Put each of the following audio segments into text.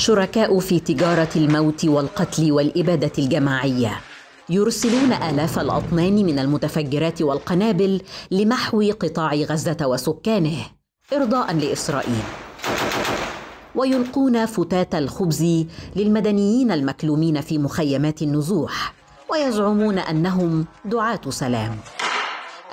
شركاء في تجاره الموت والقتل والاباده الجماعيه يرسلون الاف الاطنان من المتفجرات والقنابل لمحو قطاع غزه وسكانه ارضاء لاسرائيل ويلقون فتات الخبز للمدنيين المكلومين في مخيمات النزوح ويزعمون انهم دعاه سلام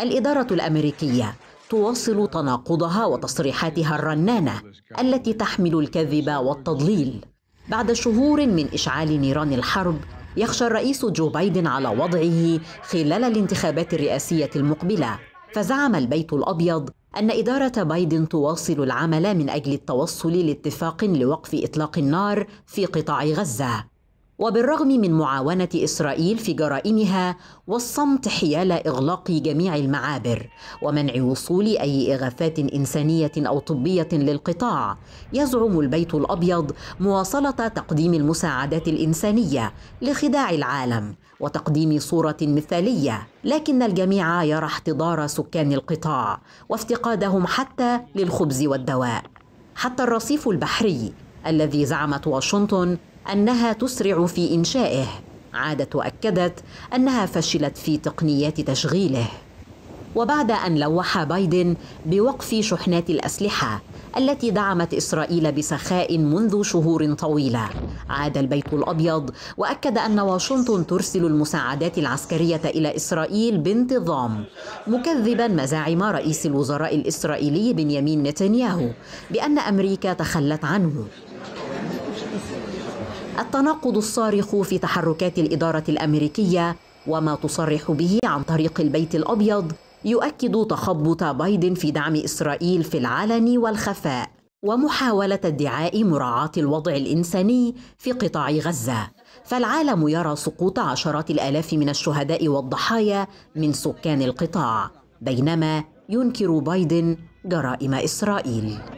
الاداره الامريكيه تواصل تناقضها وتصريحاتها الرنانه التي تحمل الكذب والتضليل بعد شهور من اشعال نيران الحرب يخشى الرئيس جو بايدن على وضعه خلال الانتخابات الرئاسيه المقبله فزعم البيت الابيض ان اداره بايدن تواصل العمل من اجل التوصل لاتفاق لوقف اطلاق النار في قطاع غزه وبالرغم من معاونه اسرائيل في جرائمها والصمت حيال اغلاق جميع المعابر ومنع وصول اي اغاثات انسانيه او طبيه للقطاع يزعم البيت الابيض مواصله تقديم المساعدات الانسانيه لخداع العالم وتقديم صوره مثاليه لكن الجميع يرى احتضار سكان القطاع وافتقادهم حتى للخبز والدواء حتى الرصيف البحري الذي زعمت واشنطن أنها تسرع في إنشائه عادت وأكدت أنها فشلت في تقنيات تشغيله وبعد أن لوح بايدن بوقف شحنات الأسلحة التي دعمت إسرائيل بسخاء منذ شهور طويلة عاد البيت الأبيض وأكد أن واشنطن ترسل المساعدات العسكرية إلى إسرائيل بانتظام مكذبا مزاعم رئيس الوزراء الإسرائيلي بنيامين نتنياهو بأن أمريكا تخلت عنه التناقض الصارخ في تحركات الإدارة الأمريكية وما تصرح به عن طريق البيت الأبيض يؤكد تخبط بايدن في دعم إسرائيل في العلن والخفاء ومحاولة ادعاء مراعاة الوضع الإنساني في قطاع غزة فالعالم يرى سقوط عشرات الآلاف من الشهداء والضحايا من سكان القطاع بينما ينكر بايدن جرائم إسرائيل